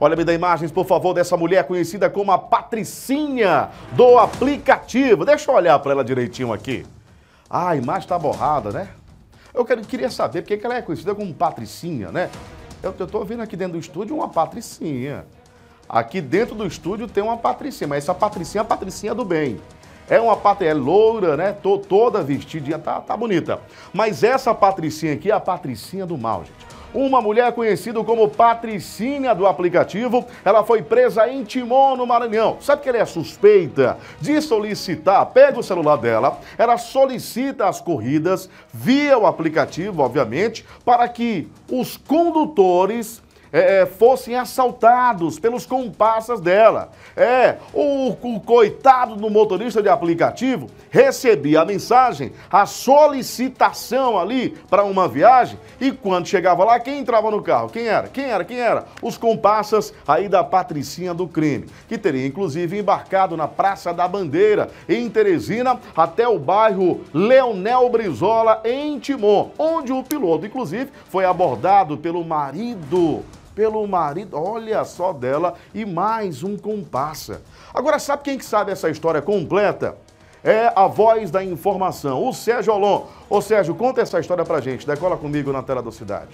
Olha, me dá imagens, por favor, dessa mulher conhecida como a Patricinha do aplicativo. Deixa eu olhar para ela direitinho aqui. Ah, a imagem está borrada, né? Eu quero, queria saber porque que ela é conhecida como Patricinha, né? Eu estou vendo aqui dentro do estúdio uma Patricinha. Aqui dentro do estúdio tem uma Patricinha, mas essa Patricinha é a Patricinha do bem. É uma Patricinha é loura, né? Tô toda vestidinha, tá, tá bonita. Mas essa Patricinha aqui é a Patricinha do mal, gente. Uma mulher conhecida como Patricinha do aplicativo, ela foi presa em Timon, no Maranhão. Sabe que ela é suspeita de solicitar, pega o celular dela, ela solicita as corridas via o aplicativo, obviamente, para que os condutores é, é, fossem assaltados pelos comparsas dela. É, o, o coitado do motorista de aplicativo recebia a mensagem, a solicitação ali para uma viagem e quando chegava lá, quem entrava no carro? Quem era? Quem era? Quem era? Os comparsas aí da patricinha do crime, que teria inclusive embarcado na Praça da Bandeira, em Teresina, até o bairro Leonel Brizola, em Timon, onde o piloto, inclusive, foi abordado pelo marido pelo marido. Olha só dela e mais um compassa. Agora, sabe quem que sabe essa história completa? É a voz da informação, o Sérgio Olon. Ô Sérgio, conta essa história pra gente, decola comigo na tela do Cidade.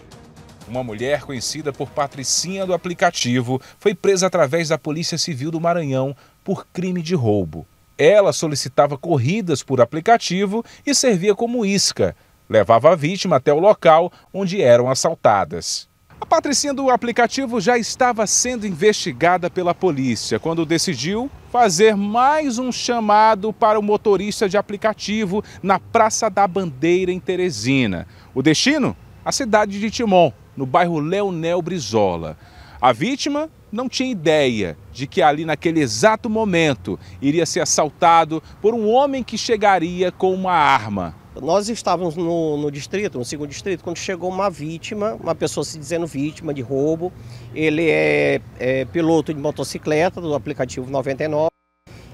Uma mulher conhecida por Patricinha do aplicativo foi presa através da Polícia Civil do Maranhão por crime de roubo. Ela solicitava corridas por aplicativo e servia como isca. Levava a vítima até o local onde eram assaltadas. A patricinha do aplicativo já estava sendo investigada pela polícia quando decidiu fazer mais um chamado para o motorista de aplicativo na Praça da Bandeira, em Teresina. O destino? A cidade de Timon, no bairro Leonel Brizola. A vítima não tinha ideia de que ali naquele exato momento iria ser assaltado por um homem que chegaria com uma arma. Nós estávamos no, no, distrito, no segundo distrito, quando chegou uma vítima, uma pessoa se dizendo vítima de roubo. Ele é, é piloto de motocicleta do aplicativo 99.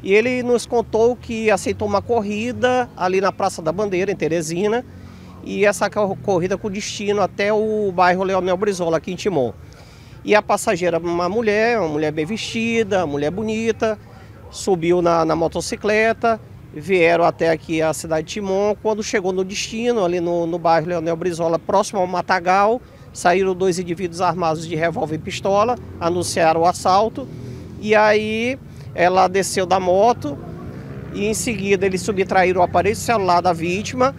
E ele nos contou que aceitou uma corrida ali na Praça da Bandeira, em Teresina, e essa corrida com destino até o bairro Leonel Brizola, aqui em Timon. E a passageira, uma mulher, uma mulher bem vestida, uma mulher bonita, subiu na, na motocicleta, vieram até aqui a cidade de Timon. Quando chegou no destino, ali no, no bairro Leonel Brizola, próximo ao Matagal, saíram dois indivíduos armados de revólver e pistola, anunciaram o assalto. E aí ela desceu da moto e em seguida eles subtraíram o aparelho celular da vítima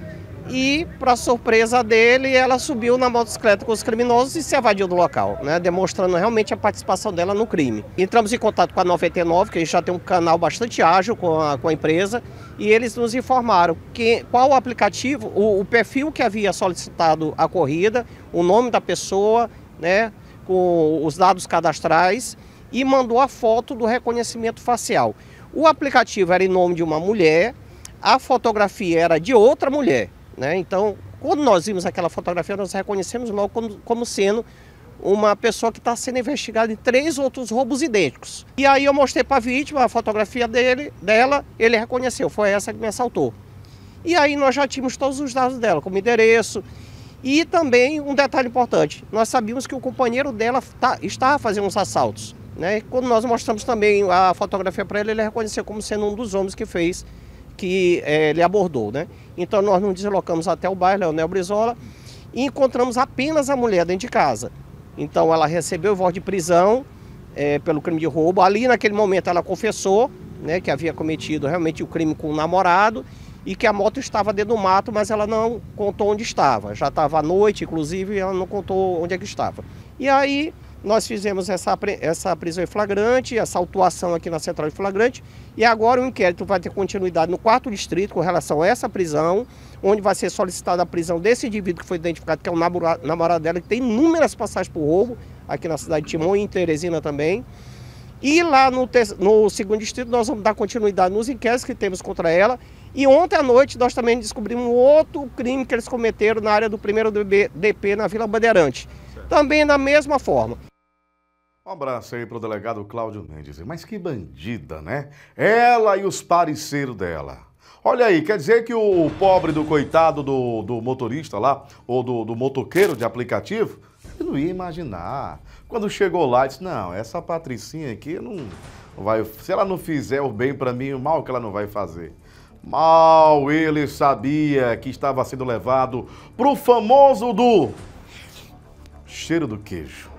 e, para surpresa dele, ela subiu na motocicleta com os criminosos e se evadiu do local, né, demonstrando realmente a participação dela no crime. Entramos em contato com a 99, que a gente já tem um canal bastante ágil com a, com a empresa, e eles nos informaram que, qual o aplicativo, o, o perfil que havia solicitado a corrida, o nome da pessoa, né, com os dados cadastrais e mandou a foto do reconhecimento facial. O aplicativo era em nome de uma mulher, a fotografia era de outra mulher. Né? Então, quando nós vimos aquela fotografia, nós reconhecemos logo como, como sendo uma pessoa que está sendo investigada em três outros roubos idênticos. E aí eu mostrei para a vítima a fotografia dele, dela, ele reconheceu, foi essa que me assaltou. E aí nós já tínhamos todos os dados dela, como endereço. E também um detalhe importante, nós sabíamos que o companheiro dela tá, estava fazendo uns assaltos. Né? Quando nós mostramos também a fotografia para ele, ele reconheceu como sendo um dos homens que fez, que é, ele abordou. Né? Então nós nos deslocamos até o bairro Leonel Brizola e encontramos apenas a mulher dentro de casa. Então ela recebeu o voto de prisão é, pelo crime de roubo. Ali naquele momento ela confessou né, que havia cometido realmente o crime com o namorado e que a moto estava dentro do mato, mas ela não contou onde estava. Já estava à noite, inclusive, e ela não contou onde é que estava. E aí nós fizemos essa, essa prisão em flagrante, essa autuação aqui na central de flagrante, e agora o inquérito vai ter continuidade no quarto distrito com relação a essa prisão, onde vai ser solicitada a prisão desse indivíduo que foi identificado, que é o namorado dela, que tem inúmeras passagens por roubo aqui na cidade de Timon e em Teresina também. E lá no, no segundo distrito nós vamos dar continuidade nos inquéritos que temos contra ela. E ontem à noite nós também descobrimos outro crime que eles cometeram na área do primeiro DP na Vila Bandeirante. Também da mesma forma. Um abraço aí para o delegado Cláudio Mendes. Mas que bandida, né? Ela e os parceiros dela. Olha aí, quer dizer que o pobre do coitado do, do motorista lá, ou do, do motoqueiro de aplicativo, ele não ia imaginar. Quando chegou lá, disse, não, essa patricinha aqui não vai... Se ela não fizer o bem para mim, o mal que ela não vai fazer. Mal ele sabia que estava sendo levado pro famoso do... Cheiro do queijo.